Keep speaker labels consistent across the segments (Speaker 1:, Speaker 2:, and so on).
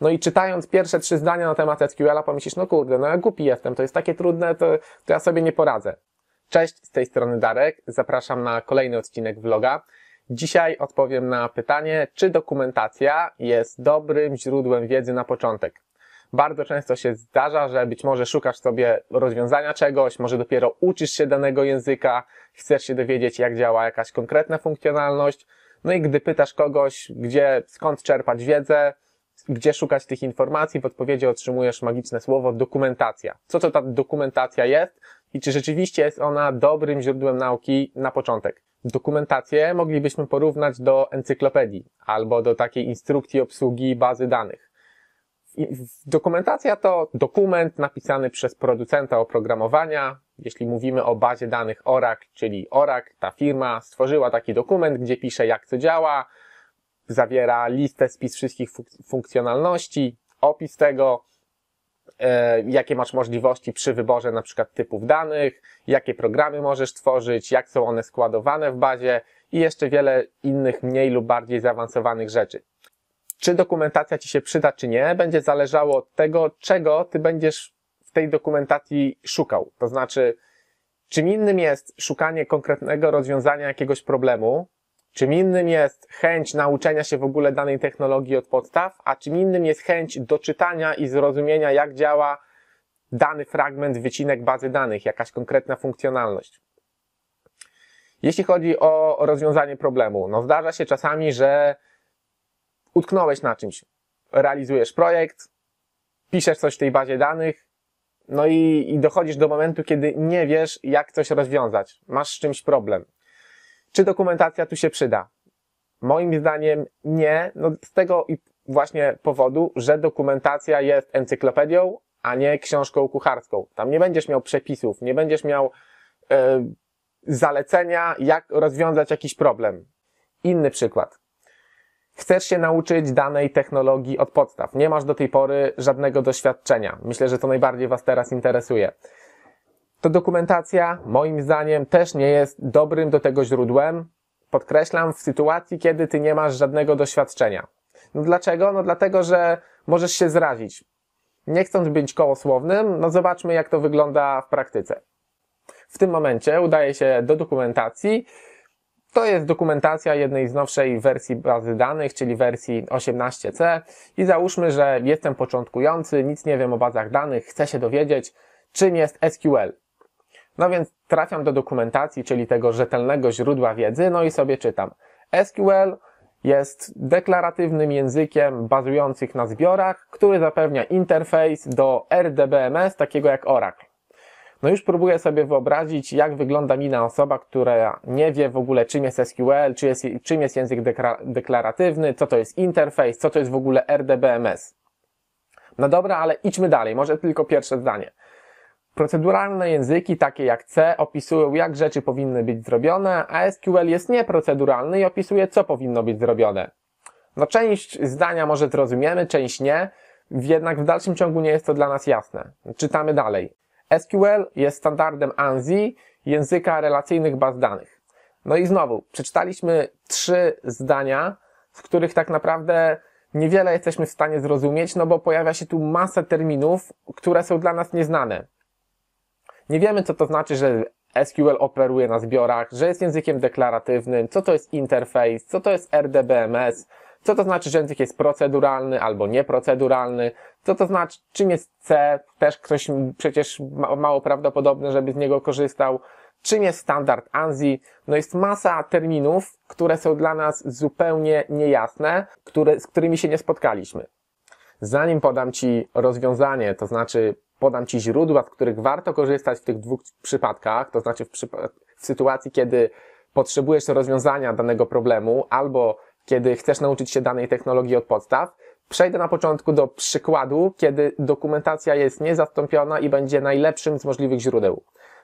Speaker 1: No i czytając pierwsze trzy zdania na temat SQL-a, pomyślisz, no kurde, no ja głupi jestem, to jest takie trudne, to, to ja sobie nie poradzę. Cześć, z tej strony Darek, zapraszam na kolejny odcinek vloga. Dzisiaj odpowiem na pytanie, czy dokumentacja jest dobrym źródłem wiedzy na początek. Bardzo często się zdarza, że być może szukasz sobie rozwiązania czegoś, może dopiero uczysz się danego języka, chcesz się dowiedzieć, jak działa jakaś konkretna funkcjonalność. No i gdy pytasz kogoś, gdzie, skąd czerpać wiedzę, gdzie szukać tych informacji. W odpowiedzi otrzymujesz magiczne słowo dokumentacja. Co to ta dokumentacja jest i czy rzeczywiście jest ona dobrym źródłem nauki na początek? Dokumentację moglibyśmy porównać do encyklopedii albo do takiej instrukcji obsługi bazy danych. Dokumentacja to dokument napisany przez producenta oprogramowania. Jeśli mówimy o bazie danych Oracle, czyli Oracle, ta firma stworzyła taki dokument, gdzie pisze jak to działa, zawiera listę, spis wszystkich funkcjonalności, opis tego, e, jakie masz możliwości przy wyborze na przykład typów danych, jakie programy możesz tworzyć, jak są one składowane w bazie i jeszcze wiele innych mniej lub bardziej zaawansowanych rzeczy. Czy dokumentacja Ci się przyda, czy nie, będzie zależało od tego, czego Ty będziesz w tej dokumentacji szukał. To znaczy, czym innym jest szukanie konkretnego rozwiązania jakiegoś problemu, Czym innym jest chęć nauczenia się w ogóle danej technologii od podstaw, a czym innym jest chęć doczytania i zrozumienia, jak działa dany fragment, wycinek bazy danych, jakaś konkretna funkcjonalność. Jeśli chodzi o rozwiązanie problemu, no zdarza się czasami, że utknąłeś na czymś. Realizujesz projekt, piszesz coś w tej bazie danych, no i, i dochodzisz do momentu, kiedy nie wiesz, jak coś rozwiązać. Masz z czymś problem. Czy dokumentacja tu się przyda? Moim zdaniem nie, no z tego i właśnie powodu, że dokumentacja jest encyklopedią, a nie książką kucharską. Tam nie będziesz miał przepisów, nie będziesz miał yy, zalecenia, jak rozwiązać jakiś problem. Inny przykład. Chcesz się nauczyć danej technologii od podstaw. Nie masz do tej pory żadnego doświadczenia. Myślę, że to najbardziej Was teraz interesuje to dokumentacja moim zdaniem też nie jest dobrym do tego źródłem. Podkreślam, w sytuacji, kiedy ty nie masz żadnego doświadczenia. No dlaczego? No dlatego, że możesz się zrazić. Nie chcąc być kołosłownym, no zobaczmy jak to wygląda w praktyce. W tym momencie udaje się do dokumentacji. To jest dokumentacja jednej z nowszej wersji bazy danych, czyli wersji 18c i załóżmy, że jestem początkujący, nic nie wiem o bazach danych, chcę się dowiedzieć, czym jest SQL. No więc trafiam do dokumentacji, czyli tego rzetelnego źródła wiedzy, no i sobie czytam. SQL jest deklaratywnym językiem bazujących na zbiorach, który zapewnia interfejs do RDBMS, takiego jak Oracle. No już próbuję sobie wyobrazić, jak wygląda mina osoba, która nie wie w ogóle, czym jest SQL, czy jest, czym jest język deklaratywny, co to jest interfejs, co to jest w ogóle RDBMS. No dobra, ale idźmy dalej, może tylko pierwsze zdanie. Proceduralne języki takie jak C opisują jak rzeczy powinny być zrobione, a SQL jest nieproceduralny i opisuje co powinno być zrobione. No część zdania może zrozumiemy, część nie, jednak w dalszym ciągu nie jest to dla nas jasne. Czytamy dalej. SQL jest standardem ANSI, języka relacyjnych baz danych. No i znowu, przeczytaliśmy trzy zdania, z których tak naprawdę niewiele jesteśmy w stanie zrozumieć, no bo pojawia się tu masa terminów, które są dla nas nieznane. Nie wiemy, co to znaczy, że SQL operuje na zbiorach, że jest językiem deklaratywnym, co to jest interfejs, co to jest RDBMS, co to znaczy, że język jest proceduralny albo nieproceduralny, co to znaczy, czym jest C, też ktoś przecież mało prawdopodobne, żeby z niego korzystał, czym jest standard ANSI. No jest masa terminów, które są dla nas zupełnie niejasne, które, z którymi się nie spotkaliśmy. Zanim podam Ci rozwiązanie, to znaczy podam Ci źródła, z których warto korzystać w tych dwóch przypadkach, to znaczy w, w sytuacji, kiedy potrzebujesz rozwiązania danego problemu albo kiedy chcesz nauczyć się danej technologii od podstaw, Przejdę na początku do przykładu, kiedy dokumentacja jest niezastąpiona i będzie najlepszym z możliwych źródeł.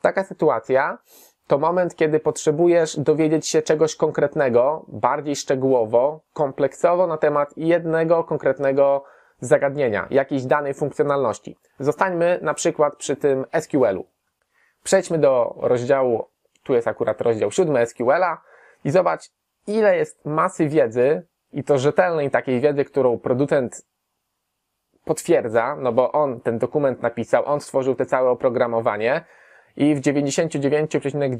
Speaker 1: Taka sytuacja to moment, kiedy potrzebujesz dowiedzieć się czegoś konkretnego, bardziej szczegółowo, kompleksowo na temat jednego konkretnego zagadnienia, jakiejś danej funkcjonalności. Zostańmy na przykład przy tym SQL-u. Przejdźmy do rozdziału, tu jest akurat rozdział 7 SQL-a i zobacz, ile jest masy wiedzy i to rzetelnej takiej wiedzy, którą producent potwierdza, no bo on ten dokument napisał, on stworzył te całe oprogramowanie, i w 99,99%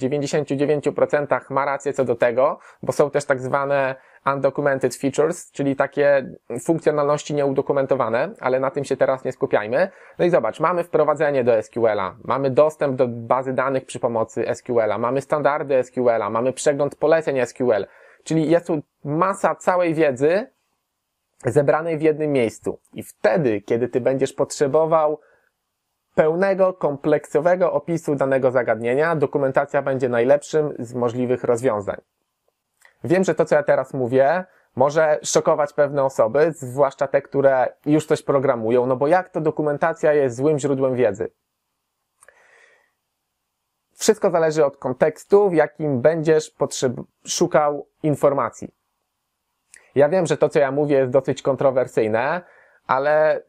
Speaker 1: ,99 ma rację co do tego, bo są też tak zwane undocumented features, czyli takie funkcjonalności nieudokumentowane, ale na tym się teraz nie skupiajmy. No i zobacz, mamy wprowadzenie do SQL-a, mamy dostęp do bazy danych przy pomocy SQL-a, mamy standardy SQL-a, mamy przegląd poleceń SQL, czyli jest tu masa całej wiedzy zebranej w jednym miejscu. I wtedy, kiedy ty będziesz potrzebował pełnego, kompleksowego opisu danego zagadnienia, dokumentacja będzie najlepszym z możliwych rozwiązań. Wiem, że to, co ja teraz mówię, może szokować pewne osoby, zwłaszcza te, które już coś programują, no bo jak to dokumentacja jest złym źródłem wiedzy? Wszystko zależy od kontekstu, w jakim będziesz szukał informacji. Ja wiem, że to, co ja mówię, jest dosyć kontrowersyjne, ale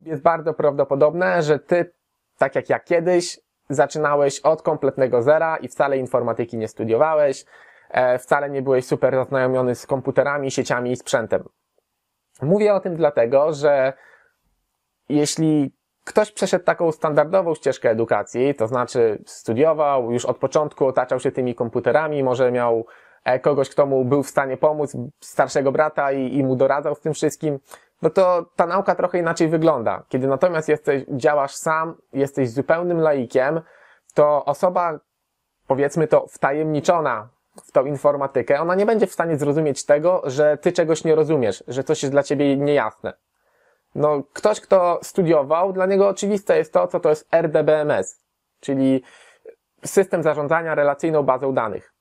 Speaker 1: jest bardzo prawdopodobne, że ty, tak jak ja kiedyś, zaczynałeś od kompletnego zera i wcale informatyki nie studiowałeś, E, wcale nie byłeś super zaznajomiony z komputerami, sieciami i sprzętem. Mówię o tym dlatego, że jeśli ktoś przeszedł taką standardową ścieżkę edukacji, to znaczy studiował, już od początku otaczał się tymi komputerami, może miał e, kogoś, kto mu był w stanie pomóc, starszego brata i, i mu doradzał w tym wszystkim, no to ta nauka trochę inaczej wygląda. Kiedy natomiast jesteś, działasz sam, jesteś zupełnym laikiem, to osoba, powiedzmy to, wtajemniczona w tą informatykę, ona nie będzie w stanie zrozumieć tego, że ty czegoś nie rozumiesz, że coś jest dla ciebie niejasne. No, ktoś, kto studiował, dla niego oczywiste jest to, co to jest RDBMS, czyli system zarządzania relacyjną bazą danych.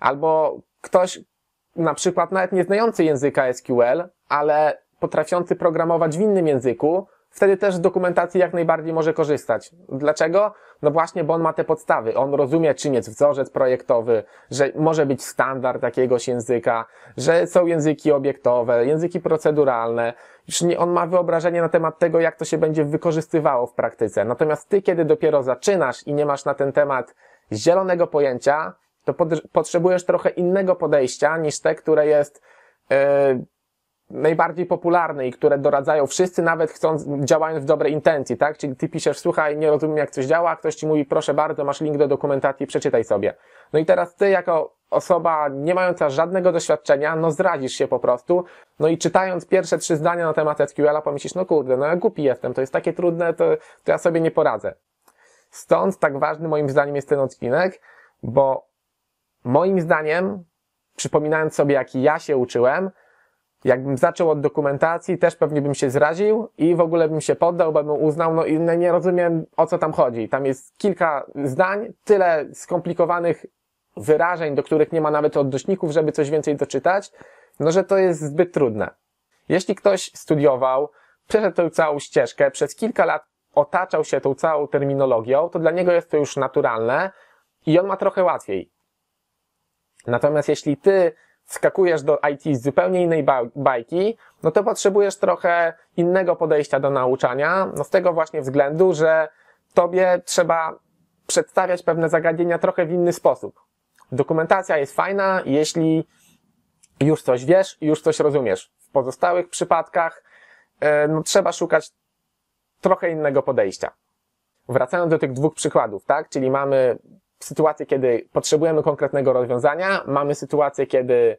Speaker 1: Albo ktoś, na przykład nawet nie znający języka SQL, ale potrafiący programować w innym języku, wtedy też z dokumentacji jak najbardziej może korzystać. Dlaczego? No właśnie, bo on ma te podstawy. On rozumie, czym jest wzorzec projektowy, że może być standard jakiegoś języka, że są języki obiektowe, języki proceduralne. Już nie, on ma wyobrażenie na temat tego, jak to się będzie wykorzystywało w praktyce. Natomiast ty, kiedy dopiero zaczynasz i nie masz na ten temat zielonego pojęcia, to pod, potrzebujesz trochę innego podejścia niż te, które jest yy, najbardziej popularne i które doradzają wszyscy, nawet chcąc, działając w dobrej intencji, tak? Czyli ty piszesz, słuchaj, nie rozumiem jak coś działa, ktoś ci mówi, proszę bardzo, masz link do dokumentacji, przeczytaj sobie. No i teraz ty jako osoba nie mająca żadnego doświadczenia, no zradzisz się po prostu, no i czytając pierwsze trzy zdania na temat SQL-a pomyślisz, no kurde, no ja głupi jestem, to jest takie trudne, to, to ja sobie nie poradzę. Stąd tak ważny moim zdaniem jest ten odcinek, bo moim zdaniem, przypominając sobie, jaki ja się uczyłem, Jakbym zaczął od dokumentacji, też pewnie bym się zraził i w ogóle bym się poddał, bo bym uznał, no i nie rozumiem o co tam chodzi. Tam jest kilka zdań, tyle skomplikowanych wyrażeń, do których nie ma nawet odnośników, żeby coś więcej doczytać, no że to jest zbyt trudne. Jeśli ktoś studiował, przeszedł tę całą ścieżkę, przez kilka lat otaczał się tą całą terminologią, to dla niego jest to już naturalne i on ma trochę łatwiej. Natomiast jeśli ty skakujesz do IT z zupełnie innej bajki, no to potrzebujesz trochę innego podejścia do nauczania, no z tego właśnie względu, że tobie trzeba przedstawiać pewne zagadnienia trochę w inny sposób. Dokumentacja jest fajna, jeśli już coś wiesz, już coś rozumiesz. W pozostałych przypadkach e, no, trzeba szukać trochę innego podejścia. Wracając do tych dwóch przykładów, tak? Czyli mamy sytuację, kiedy potrzebujemy konkretnego rozwiązania, mamy sytuację, kiedy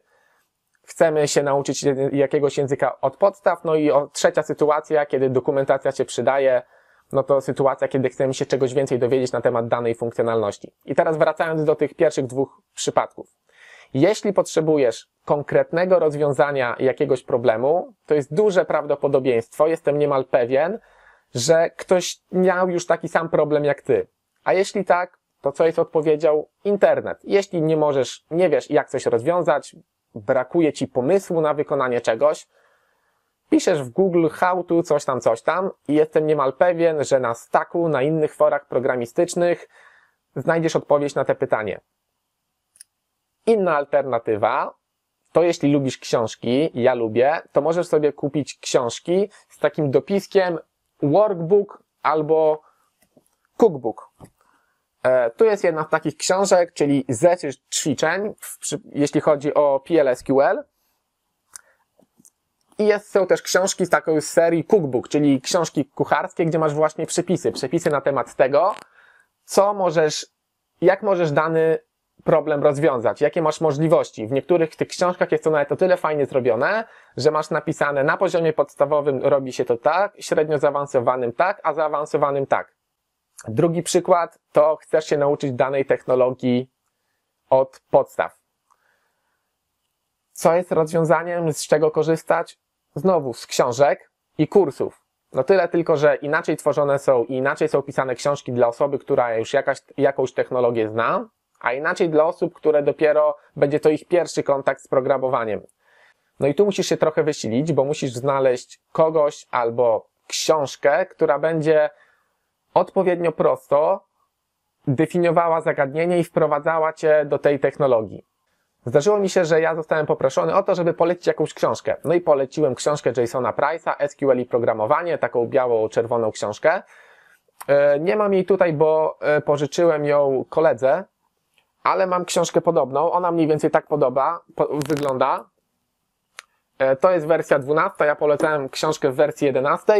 Speaker 1: chcemy się nauczyć jakiegoś języka od podstaw, no i trzecia sytuacja, kiedy dokumentacja się przydaje, no to sytuacja, kiedy chcemy się czegoś więcej dowiedzieć na temat danej funkcjonalności. I teraz wracając do tych pierwszych dwóch przypadków. Jeśli potrzebujesz konkretnego rozwiązania jakiegoś problemu, to jest duże prawdopodobieństwo, jestem niemal pewien, że ktoś miał już taki sam problem jak ty. A jeśli tak, to, co jest odpowiedzią? Internet. Jeśli nie możesz, nie wiesz, jak coś rozwiązać, brakuje ci pomysłu na wykonanie czegoś, piszesz w Google how to, coś tam, coś tam i jestem niemal pewien, że na Stacku, na innych forach programistycznych znajdziesz odpowiedź na te pytanie. Inna alternatywa to jeśli lubisz książki, ja lubię, to możesz sobie kupić książki z takim dopiskiem workbook albo cookbook. E, tu jest jedna z takich książek, czyli zesysz ćwiczeń, jeśli chodzi o PLSQL. I jest, są też książki z takiej serii cookbook, czyli książki kucharskie, gdzie masz właśnie przepisy. Przepisy na temat tego, co możesz, jak możesz dany problem rozwiązać, jakie masz możliwości. W niektórych tych książkach jest to nawet o tyle fajnie zrobione, że masz napisane na poziomie podstawowym robi się to tak, średnio zaawansowanym tak, a zaawansowanym tak. Drugi przykład to chcesz się nauczyć danej technologii od podstaw. Co jest rozwiązaniem, z czego korzystać? Znowu z książek i kursów. No tyle tylko, że inaczej tworzone są i inaczej są pisane książki dla osoby, która już jakaś, jakąś technologię zna, a inaczej dla osób, które dopiero będzie to ich pierwszy kontakt z programowaniem. No i tu musisz się trochę wysilić, bo musisz znaleźć kogoś albo książkę, która będzie odpowiednio prosto definiowała zagadnienie i wprowadzała cię do tej technologii. Zdarzyło mi się, że ja zostałem poproszony o to, żeby polecić jakąś książkę. No i poleciłem książkę Jasona Price'a, SQL i programowanie, taką biało-czerwoną książkę. E, nie mam jej tutaj, bo e, pożyczyłem ją koledze, ale mam książkę podobną. Ona mniej więcej tak podoba, po, wygląda. E, to jest wersja 12. Ja polecałem książkę w wersji 11.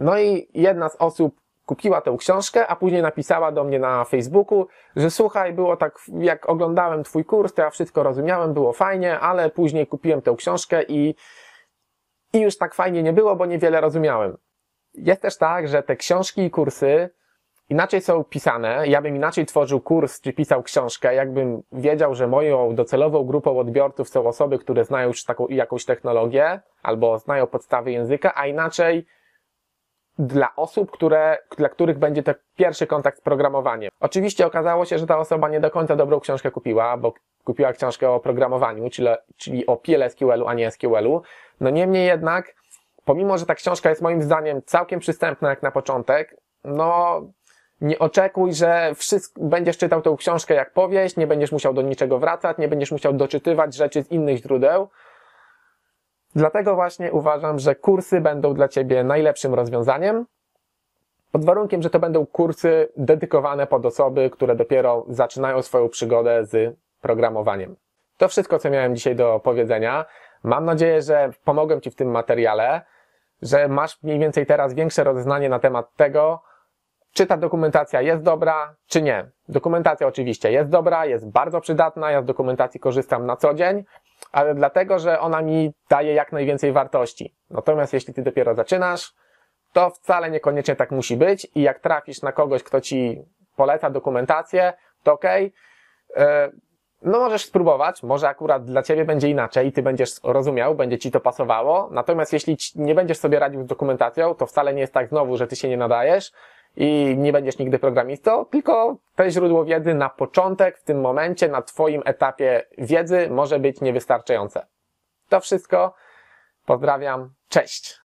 Speaker 1: No i jedna z osób kupiła tę książkę, a później napisała do mnie na Facebooku, że słuchaj, było tak, jak oglądałem twój kurs, to ja wszystko rozumiałem, było fajnie, ale później kupiłem tę książkę i, i już tak fajnie nie było, bo niewiele rozumiałem. Jest też tak, że te książki i kursy inaczej są pisane. Ja bym inaczej tworzył kurs czy pisał książkę, jakbym wiedział, że moją docelową grupą odbiorców są osoby, które znają już taką, jakąś technologię albo znają podstawy języka, a inaczej dla osób, które, dla których będzie to pierwszy kontakt z programowaniem. Oczywiście okazało się, że ta osoba nie do końca dobrą książkę kupiła, bo kupiła książkę o programowaniu, czyli, czyli o sql u a nie SQL-u. No niemniej jednak, pomimo, że ta książka jest moim zdaniem całkiem przystępna jak na początek, no nie oczekuj, że wszystko, będziesz czytał tą książkę jak powieść, nie będziesz musiał do niczego wracać, nie będziesz musiał doczytywać rzeczy z innych źródeł, Dlatego właśnie uważam, że kursy będą dla Ciebie najlepszym rozwiązaniem, pod warunkiem, że to będą kursy dedykowane pod osoby, które dopiero zaczynają swoją przygodę z programowaniem. To wszystko, co miałem dzisiaj do powiedzenia. Mam nadzieję, że pomogłem Ci w tym materiale, że masz mniej więcej teraz większe rozeznanie na temat tego, czy ta dokumentacja jest dobra, czy nie. Dokumentacja oczywiście jest dobra, jest bardzo przydatna, ja z dokumentacji korzystam na co dzień, ale dlatego, że ona mi daje jak najwięcej wartości. Natomiast jeśli ty dopiero zaczynasz, to wcale niekoniecznie tak musi być i jak trafisz na kogoś, kto ci poleca dokumentację, to okej, e, no możesz spróbować, może akurat dla ciebie będzie inaczej i ty będziesz rozumiał, będzie ci to pasowało, natomiast jeśli nie będziesz sobie radził z dokumentacją, to wcale nie jest tak znowu, że ty się nie nadajesz, i nie będziesz nigdy programistą, tylko te źródło wiedzy na początek, w tym momencie, na Twoim etapie wiedzy może być niewystarczające. To wszystko. Pozdrawiam. Cześć.